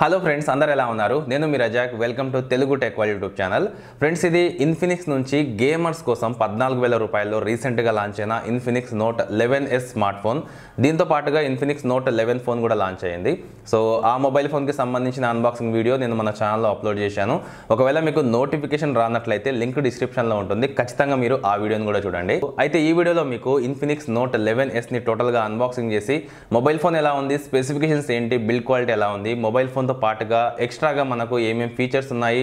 hello friends అందరు ఎలా ఉన్నారు నేను మీ Razak welcome to Telugu tech world YouTube channel friends ఇది ఇన్ఫినిక్స్ నుంచి గేమర్స్ కోసం పద్నాలుగు వేల రూపాయల్లో రీసెంట్గా లాంచ్ అయిన Infinix note eleven S smart phone దీంతో పాటుగా ఇన్ఫినిక్స్ నోట్ లెవెన్ ఫోన్ కూడా లాంచ్ అయ్యింది సో ఆ మొబైల్ ఫోన్కి సంబంధించిన అన్బాక్సింగ్ వీడియో నేను మన ఛానల్లో అప్లోడ్ చేశాను ఒకవేళ మీకు నోటిఫికేషన్ రానట్లయితే లింక్ డిస్క్రిప్షన్లో ఉంటుంది ఖచ్చితంగా మీరు ఆ వీడియోని కూడా చూడండి అయితే ఈ వీడియోలో మీకు ఇన్ఫినిక్స్ నోట్ లెవెన్ ఎస్ని టోటల్గా అన్బాక్సింగ్ చేసి మొబైల్ ఫోన్ ఎలా ఉంది స్పెసిఫికేషన్స్ ఏంటి బిల్డ్ క్వాలిటీ ఎలా ఉంది మొబైల్ ఫోన్ ఫోన్తో పాటుగా ఎక్స్ట్రాగా మనకు ఏమేమి ఫీచర్స్ ఉన్నాయి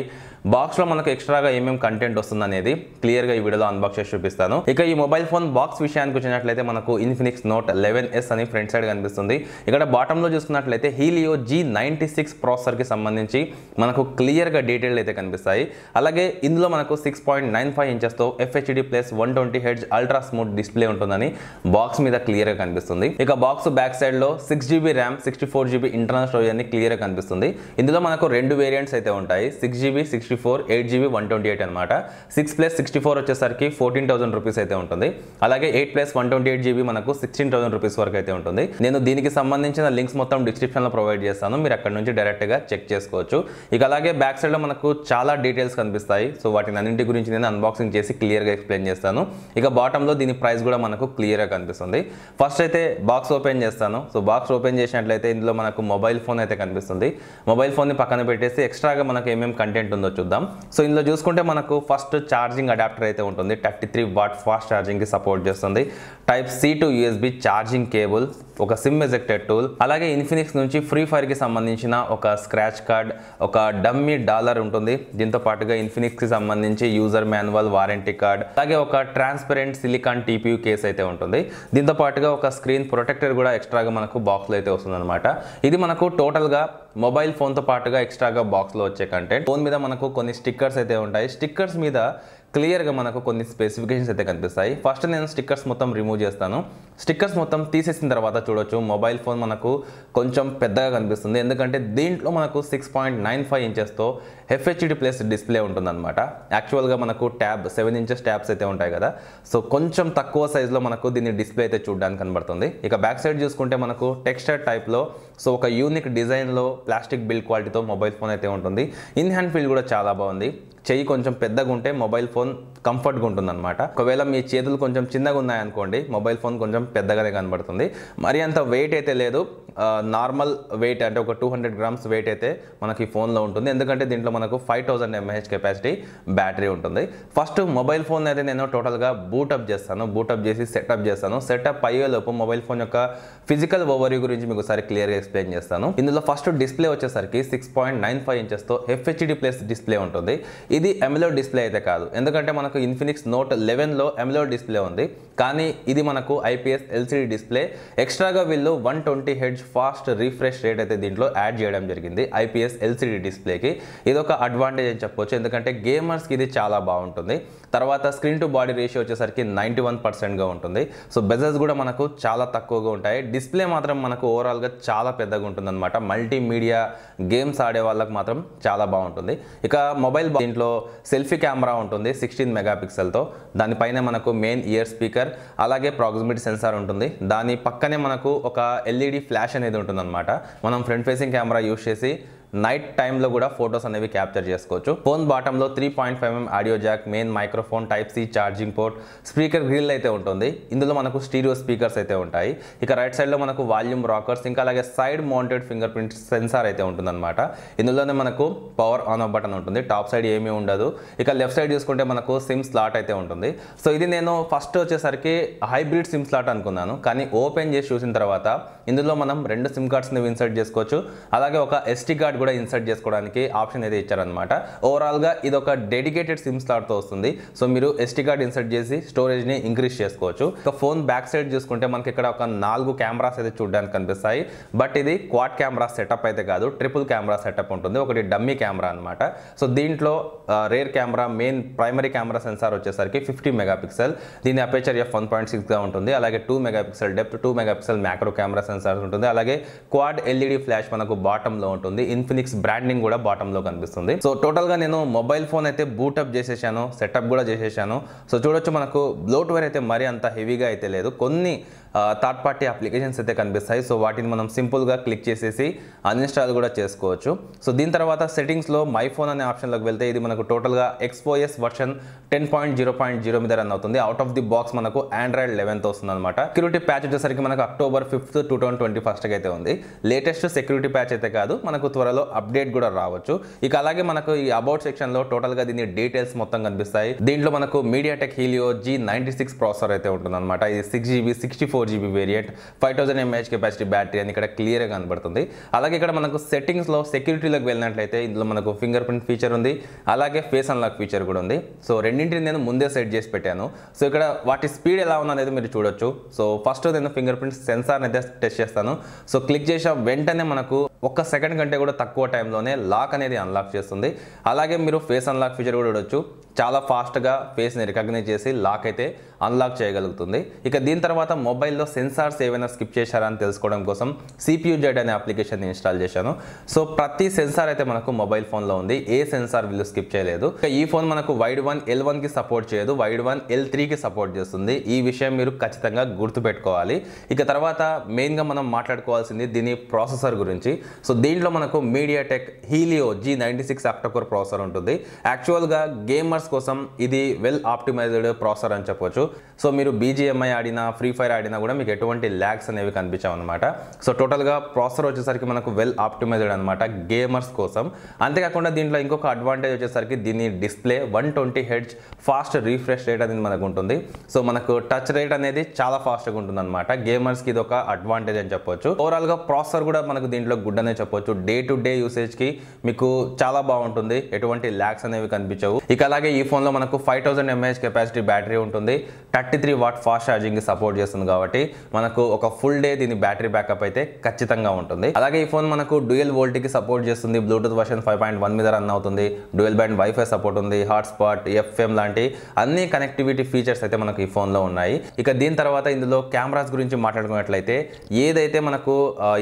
బాక్స్లో మనకు ఎక్స్ట్రాగా ఏమేమి కంటెంట్ వస్తుంది అనేది క్లియర్గా ఈ వీడియోలో అన్బాక్స్ చేసి చూపిస్తాను ఇక ఈ మొబైల్ ఫోన్ బాక్స్ విషయానికి వచ్చినట్లయితే మనకు ఇన్ఫినిక్స్ నోట్ లెవెన్ ఎస్ అని ఫ్రంట్ సైడ్ కనిపిస్తుంది ఇక్కడ బాటంలో చూసుకున్నట్లయితే హీలియో జీ నైంటీ సిక్స్ ప్రాసెసర్కి సంబంధించి మనకు క్లియర్గా డీటెయిల్ అయితే కనిపిస్తాయి అలాగే ఇందులో మనకు సిక్స్ పాయింట్ నైన్ ఫైవ్ ఇంచెస్తో FHD plus one twenty hertz ultra smooth display ఉంటుందని బాక్స్ మీద క్లియర్గా కనిపిస్తుంది ఇక బాక్స్ బ్యాక్ సైడ్లో six GB RAM sixty four GB internal storage అని క్లియర్గా కనిపిస్తుంది ఇందులో మనకు రెండు వేరియంట్స్ అయితే ఉంటాయి six GB six sixty four eight GB one twenty eight అనమాట సిక్స్ ప్లస్ సిక్స్టీ ఫోర్ వచ్చేసరికి ఫోర్టీన్ థౌసండ్ రూపీస్ అయితే ఉంటుంది అలాగే eight plus one twenty eight GB మనకు సిక్స్టీన్ థౌసండ్ రూపీస్ వరకు అయితే ఉంటుంది నేను దీనికి సంబంధించిన లింక్స్ మొత్తం డిస్క్రిప్షన్లో ప్రొవైడ్ చేస్తాను మీరు అక్కడ నుంచి డైరెక్ట్గా చెక్ చేసుకోవచ్చు ఇక అలాగే బ్యాక్ సైడ్లో మనకు చాలా డీటెయిల్స్ కనిపిస్తాయి సో వాటిని అన్నింటి గురించి నేను అన్బాక్సింగ్ చేసి క్లియర్గా ఎక్స్ప్లెయిన్ చేస్తాను ఇక బాటంలో దీని ప్రైస్ కూడా మనకు క్లియర్గా కనిపిస్తుంది ఫస్ట్ అయితే బాక్స్ ఓపెన్ చేస్తాను సో బాక్స్ ఓపెన్ చేసినట్లయితే ఇందులో మనకు మొబైల్ ఫోన్ అయితే కనిపిస్తుంది మొబైల్ ఫోన్ని పక్కన పెట్టేసి ఎక్స్ట్రాగా మనకు ఏమేమి కంటెంట్ ఉందో చూద్దాం సో ఇందులో చూసుకుంటే మనకు ఫస్ట్ ఛార్జింగ్ అడాప్టర్ అయితే ఉంటుంది థర్టీ త్రీ వాట్ ఫాస్ట్ ఛార్జింగ్కి సపోర్ట్ చేస్తుంది type C to USB charging cable ఒక సిమ్ ఎజెక్టెడ్ టూల్ అలాగే ఇన్ఫినిక్స్ నుంచి ఫ్రీ ఫైర్కి సంబంధించిన ఒక స్క్రాచ్ కార్డ్ ఒక డమ్మీ డాలర్ ఉంటుంది దీంతో పాటుగా ఇన్ఫినిక్స్కి సంబంధించి యూజర్ మాన్యువల్ వారంటీ కార్డ్ అలాగే ఒక ట్రాన్స్పరెంట్ సిలికాన్ టీపీయూ కేస్ అయితే ఉంటుంది దీంతో పాటుగా ఒక స్క్రీన్ ప్రొటెక్టర్ కూడా ఎక్స్ట్రాగా మనకు బాక్స్లో అయితే వస్తుందన్నమాట ఇది మనకు టోటల్గా మొబైల్ ఫోన్తో పాటుగా ఎక్స్ట్రాగా బాక్స్లో వచ్చే కంటెంట్ ఫోన్ మీద మనకు కొన్ని స్టిక్కర్స్ అయితే ఉంటాయి స్టిక్కర్స్ మీద క్లియర్గా మనకు కొన్ని స్పెసిఫికేషన్స్ అయితే కనిపిస్తాయి ఫస్ట్ నేను స్టిక్కర్స్ మొత్తం రిమూవ్ చేస్తాను స్టిక్కర్స్ మొత్తం తీసేసిన తర్వాత చూడొచ్చు మొబైల్ ఫోన్ మనకు కొంచెం పెద్దగా కనిపిస్తుంది ఎందుకంటే దీంట్లో మనకు సిక్స్ పాయింట్ నైన్ ఫైవ్ ఇంచెస్తో ఎఫ్హెచ్డి ప్లస్ డిస్ప్లే ఉంటుందన్నమాట యాక్చువల్గా మనకు ట్యాబ్ సెవెన్ ఇంచెస్ ట్యాబ్స్ అయితే ఉంటాయి కదా సో కొంచెం తక్కువ సైజులో మనకు దీన్ని డిస్ప్లే అయితే చూడడానికి కనబడుతుంది ఇక బ్యాక్ సైడ్ చూసుకుంటే మనకు టెక్స్చర్ టైప్లో సో ఒక యూనిక్ డిజైన్లో ప్లాస్టిక్ బిల్డ్ క్వాలిటీతో మొబైల్ ఫోన్ అయితే ఉంటుంది ఇన్ హ్యాండ్ ఫీల్ కూడా చాలా బాగుంది చెయ్యి కొంచెం పెద్దగా ఉంటే మొబైల్ ఫోన్ కంఫర్ట్గా ఉంటుందన్నమాట ఒకవేళ మీ చేతులు కొంచెం చిన్నగా ఉన్నాయనుకోండి మొబైల్ ఫోన్ కొంచెం మాత్రం పెద్దగానే కనబడుతుంది మరి అంత వెయిట్ అయితే లేదు నార్మల్ వెయిట్ అంటే ఒక టూ హండ్రెడ్ గ్రామ్స్ వెయిట్ అయితే మనకి ఫోన్లో ఉంటుంది ఎందుకంటే దీంట్లో మనకు five thousand mAh capacity battery ఉంటుంది ఫస్ట్ మొబైల్ ఫోన్ అయితే నేను టోటల్గా బూటప్ చేస్తాను బూటప్ చేసి సెటప్ చేస్తాను సెటప్ అయ్యేలోపు మొబైల్ ఫోన్ యొక్క ఫిజికల్ ఓవర్వ్యూ గురించి మీకు ఒకసారి క్లియర్గా ఎక్స్ప్లెయిన్ చేస్తాను ఇందులో ఫస్ట్ డిస్ప్లే వచ్చేసరికి సిక్స్ పాయింట్ నైన్ ఫైవ్ ఇంచెస్తో ఎఫ్హెచ్డి ప్లస్ డిస్ప్లే ఉంటుంది ఇది ఎమ్లో డిస్ప్లే అయితే కాదు ఎందుకంటే మనకు ఇన్ఫినిక్స్ నోట్ లెవెన్లో ఎమ్లో డిస్ప్లే ఉంది కానీ ఇది మనకు ఐపీఎస్ ఐపీఎస్ ఎల్సీడీ డిస్ప్లే ఎక్స్ట్రాగా వీళ్ళు one twenty hertz fast refresh rate అయితే దీంట్లో యాడ్ చేయడం జరిగింది ఐపీఎస్ ఎల్సీడీ డిస్ప్లేకి ఇది ఒక అడ్వాంటేజ్ అని చెప్పొచ్చు ఎందుకంటే గేమర్స్కి ఇది చాలా బాగుంటుంది తర్వాత స్క్రీన్ టు బాడీ రేషియో వచ్చేసరికి నైంటీ వన్ పర్సెంట్గా ఉంటుంది సో బెజెస్ కూడా మనకు చాలా తక్కువగా ఉంటాయి డిస్ప్లే మాత్రం మనకు ఓవరాల్గా చాలా పెద్దగా ఉంటుందన్నమాట మల్టీమీడియా గేమ్స్ ఆడే వాళ్ళకి మాత్రం చాలా బాగుంటుంది ఇక మొబైల్ దీంట్లో సెల్ఫీ కెమెరా ఉంటుంది సిక్స్టీన్ మెగాపిక్సెల్తో దానిపైన మనకు మెయిన్ ఇయర్ స్పీకర్ అలాగే ప్రాక్సిమిటీ సెన్సార్ సెన్సార్ ఉంటుంది దాని పక్కనే మనకు ఒక ఎల్ఈడి ఫ్లాష్ e అనేది ఉంటుందన్నమాట మనం ఫ్రంట్ ఫేసింగ్ కెమెరా యూస్ చేసి నైట్ టైంలో కూడా ఫొటోస్ అనేవి క్యాప్చర్ చేసుకోవచ్చు ఫోన్ బాటంలో three point five M audio jack main microphone type C charging port speaker grill అయితే ఉంటుంది ఇందులో మనకు స్టీరియో స్పీకర్స్ అయితే ఉంటాయి ఇక రైట్ సైడ్లో మనకు వాల్యూమ్ రాకర్స్ ఇంకా అలాగే side mounted fingerprint sensor అయితే ఉంటుందన్నమాట ఇందులోనే మనకు పవర్ ఆన్ ఆఫ్ బటన్ ఉంటుంది టాప్ సైడ్ ఏమీ ఉండదు ఇక లెఫ్ట్ సైడ్ చూసుకుంటే మనకు సిమ్ స్లాట్ అయితే ఉంటుంది సో ఇది నేను ఫస్ట్ వచ్చేసరికి హైబ్రిడ్ సిమ్ స్లాట్ అనుకున్నాను కానీ ఓపెన్ చేసి చూసిన తర్వాత ఇందులో మనం రెండు సిమ్ కార్డ్స్ని ఇన్సర్ట్ చేసుకోవచ్చు అలాగే ఒక ఎస్టీ కార్డ్ కూడా ఇన్సర్ట్ చేసుకోవడానికి ఆప్షన్ అయితే ఇచ్చారనమాట ఓవరాల్గా ఇది ఒక డెడికేటెడ్ సిమ్ స్లాట్తో వస్తుంది సో మీరు ఎస్టీ కార్డ్ ఇన్సర్ట్ చేసి స్టోరేజ్ని ఇంక్రీజ్ చేసుకోవచ్చు ఇక ఫోన్ బ్యాక్ సైడ్ చూసుకుంటే మనకి ఇక్కడ ఒక నాలుగు కెమెరాస్ అయితే చూడడానికి కనిపిస్తాయి బట్ ఇది క్వాడ్ కెమెరా సెటప్ అయితే కాదు ట్రిపుల్ కెమెరా సెటప్ ఉంటుంది ఒకటి డమ్మీ కెమెరా అనమాట సో దీంట్లో rear camera main primary camera sensor వచ్చేసరికి ఫిఫ్టీ మెగాపిక్సెల్ దీని అపేచర్ ఎఫ్ వన్ పాయింట్ సిక్స్గా ఉంటుంది అలాగే two megapixel depth two megapixel macro camera sensor ఉంటుంది అలాగే క్వాడ్ ఎల్ఈడి ఫ్లాష్ మనకు బాటంలో ఉంటుంది ఇన్ఫి ఇన్ఫినిక్స్ బ్రాండింగ్ కూడా బాటంలో కనిపిస్తుంది సో టోటల్గా నేను మొబైల్ ఫోన్ అయితే బూటప్ చేసేసాను సెటప్ కూడా చేసేసాను సో చూడొచ్చు మనకు బ్లోట్వేర్ అయితే మరీ అంత హెవీగా అయితే లేదు కొన్ని థర్డ్ పార్టీ అప్లికేషన్స్ అయితే కనిపిస్తాయి సో వాటిని మనం సింపుల్గా క్లిక్ చేసేసి అన్ఇన్స్టాల్ కూడా చేసుకోవచ్చు సో దీని తర్వాత సెటింగ్స్లో మై ఫోన్ అనే ఆప్షన్లోకి వెళ్తే ఇది మనకు టోటల్గా XOS version ten point zero point zero మీద రన్ అవుతుంది అవుట్ ఆఫ్ ది బాక్స్ మనకు ఆండ్రాయిడ్ లెవెన్త్ వస్తుంది అనమాట సెక్యూరిటీ ప్యాచ్ వచ్చేసరికి మనకు October fifth two thousand twenty ఫస్ట్కి అయితే ఉంది లేటెస్ట్ సెక్యూరిటీ ప్యాచ్ అయితే కాదు మనకు త్వరలో అప్డేట్ కూడా రావచ్చు ఇక అలాగే మనకు ఈ అబౌట్ సెక్షన్లో టోటల్గా దీని డీటెయిల్స్ మొత్తం కనిపిస్తాయి దీంట్లో మనకు MediaTek Helio G ninety six processor అయితే ఉంటుంది అనమాట ఇది six GB sixty four four GB variant five thousand mAh capacity battery అని ఇక్కడ క్లియర్గా కనబడుతుంది అలాగే ఇక్కడ మనకు సెట్టింగ్స్లో సెక్యూరిటీలోకి వెళ్ళినట్లయితే ఇందులో మనకు ఫింగర్ ప్రింట్ ఫీచర్ ఉంది అలాగే ఫేస్ అన్లాక్ ఫీచర్ కూడా ఉంది సో రెండింటిని నేను ముందే సెట్ చేసి పెట్టాను సో ఇక్కడ వాటి స్పీడ్ ఎలా ఉందనేది మీరు చూడొచ్చు సో ఫస్ట్ నేను ఫింగర్ ప్రింట్ సెన్సార్ అయితే టెస్ట్ చేస్తాను సో క్లిక్ చేసిన వెంటనే మనకు ఒక్క సెకండ్ కంటే కూడా తక్కువ టైంలోనే లాక్ అనేది అన్లాక్ చేస్తుంది అలాగే మీరు ఫేస్ అన్లాక్ ఫీచర్ కూడా చూడొచ్చు చాలా ఫాస్ట్గా ఫేస్ని రికగ్నైజ్ చేసి లాక్ అయితే అన్లాక్ చేయగలుగుతుంది ఇక దీని తర్వాత మొబైల్లో సెన్సార్స్ ఏవైనా స్కిప్ చేశారా అని తెలుసుకోవడం కోసం సిపియూ జెడ్ అనే అప్లికేషన్ని ఇన్స్టాల్ చేశాను సో ప్రతి సెన్సార్ అయితే మనకు మొబైల్ ఫోన్లో ఉంది ఏ సెన్సార్ వీళ్ళు స్కిప్ చేయలేదు ఇక ఈ ఫోన్ మనకు వైడ్ వన్ ఎల్ వన్కి సపోర్ట్ చేయదు వైడ్ వన్ ఎల్ త్రీకి సపోర్ట్ చేస్తుంది ఈ విషయం మీరు ఖచ్చితంగా గుర్తుపెట్టుకోవాలి ఇక తర్వాత మెయిన్గా మనం మాట్లాడుకోవాల్సింది దీని ప్రాసెసర్ గురించి సో దీంట్లో మనకు MediaTek Helio G ninety six processor ఉంటుంది యాక్చువల్గా గేమర్స్ గేమర్స్ కోసం ఇది వెల్ ఆప్టిమైజ్డ్ ప్రాసెసర్ అని చెప్పొచ్చు సో మీరు బీజిఎంఐ ఆడినా ఫ్రీ ఫైర్ ఆడినా కూడా మీకు ఎటువంటి ల్యాగ్స్ అనేవి కనిపించావు అనమాట సో టోటల్గా ప్రాసెసర్ వచ్చేసరికి మనకు వెల్ ఆప్టిమైజ్డ్ అనమాట గేమర్స్ కోసం అంతేకాకుండా దీంట్లో ఇంకొక అడ్వాంటేజ్ వచ్చేసరికి దీని display one twenty hertz fast refresh rate అనేది మనకు ఉంటుంది సో మనకు టచ్ రేట్ అనేది చాలా ఫాస్ట్గా ఉంటుంది అనమాట గేమర్స్కి ఇది ఒక అడ్వాంటేజ్ అని చెప్పొచ్చు ఓవరాల్గా ప్రాసెసర్ కూడా మనకు దీంట్లో గుడ్ అనే చెప్పొచ్చు డే టు డే యూసేజ్కి మీకు చాలా బాగుంటుంది ఎటువంటి ల్యాగ్స్ అనేవి కనిపించవు ఇక అలాగే ఈ ఫోన్లో మనకు five thousand mAh capacity battery ఉంటుంది థర్టీ త్రీ వాట్ ఫాస్ట్ ఛార్జింగ్కి సపోర్ట్ చేస్తుంది కాబట్టి మనకు ఒక ఫుల్ డే దీని బ్యాటరీ బ్యాకప్ అయితే ఖచ్చితంగా ఉంటుంది అలాగే ఈ ఫోన్ మనకు డ్యూయల్ వోల్ట్కి సపోర్ట్ చేస్తుంది Bluetooth version five point one మీద రన్ అవుతుంది డ్యూయల్ బ్యాండ్ వైఫై సపోర్ట్ ఉంది హాట్స్పాట్ ఎఫ్ఎం లాంటి అన్ని కనెక్టివిటీ ఫీచర్స్ అయితే మనకు ఈ ఫోన్లో ఉన్నాయి ఇక దీని తర్వాత ఇందులో కెమెరాస్ గురించి మాట్లాడుకున్నట్లయితే ఏదైతే మనకు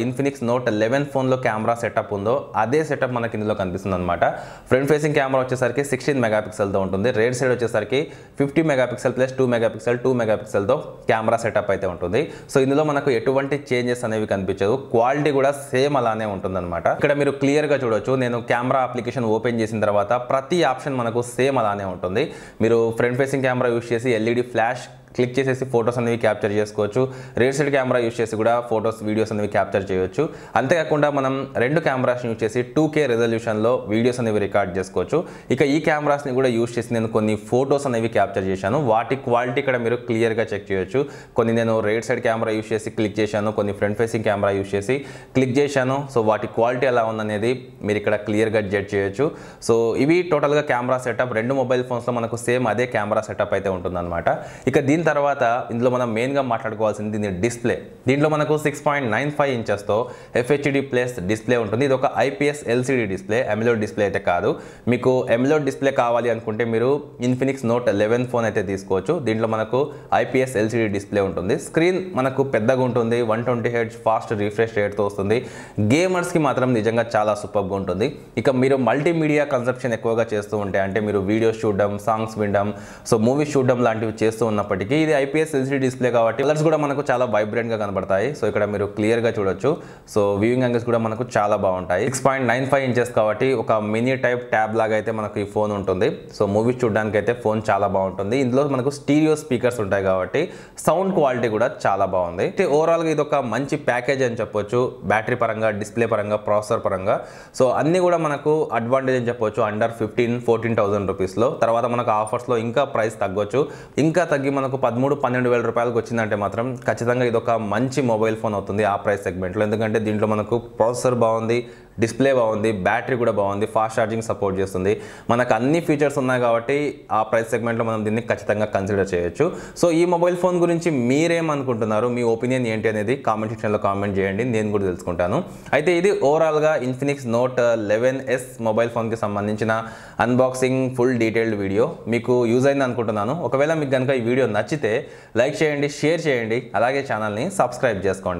ఇన్ఫినిక్స్ నోట్ లెవెన్ ఫోన్లో కెమెరా సెటప్ ఉందో అదే సెటప్ మనకి ఇందులో కనిపిస్తుంది అనమాట ఫ్రంట్ ఫేసింగ్ కెమెరా వచ్చేసరికి సిక్స్టీన్ మెగాపిక్సెల్తో ఉంటుంది రేర్ సైడ్ వచ్చేసరికి fifty megapixel plus two megapixel two మెగాపిక్సెల్తో కెమెరా సెటప్ అయితే ఉంటుంది సో ఇందులో మనకు ఎటువంటి చేంజెస్ అనేవి కనిపించదు క్వాలిటీ కూడా సేమ్ అలానే ఉంటుందన్నమాట ఇక్కడ మీరు క్లియర్గా చూడొచ్చు నేను కెమెరా అప్లికేషన్ ఓపెన్ చేసిన తర్వాత ప్రతి ఆప్షన్ మనకు సేమ్ అలానే ఉంటుంది మీరు ఫ్రంట్ ఫేసింగ్ కెమెరా యూస్ చేసి ఎల్ఈడి ఫ్లాష్ క్లిక్ చేసేసి ఫొటోస్ అనేవి క్యాప్చర్ చేసుకోవచ్చు రేర్ సైడ్ కెమెరా యూస్ చేసి కూడా ఫొటోస్ వీడియోస్ అనేవి క్యాప్చర్ చేయవచ్చు అంతేకాకుండా మనం రెండు కెమెరాస్ని యూస్ చేసి టూ కే రెజల్యూషన్లో వీడియోస్ అనేవి రికార్డ్ చేసుకోవచ్చు ఇక ఈ కెమెరాస్ని కూడా యూస్ చేసి నేను కొన్ని ఫొటోస్ అనేవి క్యాప్చర్ చేశాను వాటి క్వాలిటీ ఇక్కడ మీరు క్లియర్గా చెక్ చేయొచ్చు కొన్ని నేను రైట్ సైడ్ కెమెరా యూస్ చేసి క్లిక్ చేశాను కొన్ని ఫ్రంట్ ఫేసింగ్ కెమెరా యూస్ చేసి క్లిక్ చేశాను సో వాటి క్వాలిటీ ఎలా ఉందనేది మీరు ఇక్కడ క్లియర్గా జడ్జ్ చేయొచ్చు సో ఇవి టోటల్గా కెమెరా సెటప్ రెండు మొబైల్ ఫోన్స్లో మనకు సేమ్ అదే కెమెరా సెటప్ అయితే ఉంటుందన్నమాట ఇక దీని దీని తర్వాత ఇందులో మనం మెయిన్గా మాట్లాడుకోవాల్సింది దీని డిస్ప్లే దీంట్లో మనకు సిక్స్ పాయింట్ నైన్ ఫైవ్ ఇంచెస్తో ఎఫ్హెచ్డి ప్లస్ డిస్ప్లే ఉంటుంది ఇది ఒక ఐపీఎస్ ఎల్సీడీ డిస్ప్లే ఎమ్లో డిస్ప్లే అయితే కాదు మీకు ఎమ్లో డిస్ప్లే కావాలి అనుకుంటే మీరు ఇన్ఫినిక్స్ నోట్ లెవెన్ ఫోన్ అయితే తీసుకోవచ్చు దీంట్లో మనకు ఐపీఎస్ ఎల్సీడీ డిస్ప్లే ఉంటుంది స్క్రీన్ మనకు పెద్దగా ఉంటుంది one twenty hertz fast refresh రేట్తో వస్తుంది గేమర్స్కి మాత్రం నిజంగా చాలా సూపర్గా ఉంటుంది ఇక మీరు మల్టీమీడియా కన్సెప్షన్ ఎక్కువగా చేస్తూ ఉంటే అంటే మీరు వీడియోస్ చూడడం సాంగ్స్ వినడం సో మూవీస్ చూడడం లాంటివి చేస్తూ ఉన్నప్పటికీ మనకి ఇది ఐపీఎస్ ఎల్సీడీ డిస్ప్లే కాబట్టి కలర్స్ కూడా మనకు చాలా వైబ్రెంట్గా కనబడతాయి సో ఇక్కడ మీరు క్లియర్ గా చూడొచ్చు సో వ్యూయింగ్ యాంగిల్స్ కూడా మనకు చాలా బాగుంటాయి six point nine five inches కాబట్టి ఒక మినీ టైప్ ట్యాబ్ లాగా అయితే మనకు ఈ ఫోన్ ఉంటుంది సో మూవీస్ చూడడానికి అయితే ఫోన్ చాలా బాగుంటుంది ఇందులో మనకు స్టీరియో స్పీకర్స్ ఉంటాయి కాబట్టి సౌండ్ క్వాలిటీ కూడా చాలా బాగుంది అయితే ఓవరాల్గా ఇది ఒక మంచి ప్యాకేజ్ అని చెప్పొచ్చు బ్యాటరీ పరంగా డిస్ప్లే పరంగా ప్రాసెసర్ పరంగా సో అన్నీ కూడా మనకు అడ్వాంటేజ్ అని చెప్పొచ్చు అండర్ ఫిఫ్టీన్ ఫోర్టీన్ థౌసండ్ రూపీస్లో తర్వాత మనకు ఆఫర్స్లో ఇంకా ప్రైస్ తగ్గొచ్చు ఇంకా తగ్గి మనకు పదమూడు పన్నెండు వేల రూపాయలకు వచ్చిందంటే మాత్రం ఖచ్చితంగా ఇది ఒక మంచి మొబైల్ ఫోన్ అవుతుంది ఆ ప్రైస్ సెగ్మెంట్లో ఎందుకంటే దీంట్లో మనకు ప్రాసెసర్ బాగుంది డిస్ప్లే బాగుంది బ్యాటరీ కూడా బాగుంది ఫాస్ట్ ఛార్జింగ్ సపోర్ట్ చేస్తుంది మనకు అన్ని ఫీచర్స్ ఉన్నాయి కాబట్టి ఆ ప్రైస్ సెగ్మెంట్లో మనం దీన్ని ఖచ్చితంగా కన్సిడర్ చేయొచ్చు సో ఈ మొబైల్ ఫోన్ గురించి మీరేమనుకుంటున్నారు మీ ఒపీనియన్ ఏంటి అనేది కామెంట్ సెక్షన్లో కామెంట్ చేయండి నేను కూడా తెలుసుకుంటాను అయితే ఇది ఓవరాల్గా Infinix note eleven S mobile ఫోన్కి సంబంధించిన అన్బాక్సింగ్ ఫుల్ డీటెయిల్డ్ వీడియో మీకు యూజ్ అయింది అనుకుంటున్నాను ఒకవేళ మీకు కనుక ఈ వీడియో నచ్చితే లైక్ చేయండి షేర్ చేయండి అలాగే ఛానల్ని సబ్స్క్రైబ్ చేసుకోండి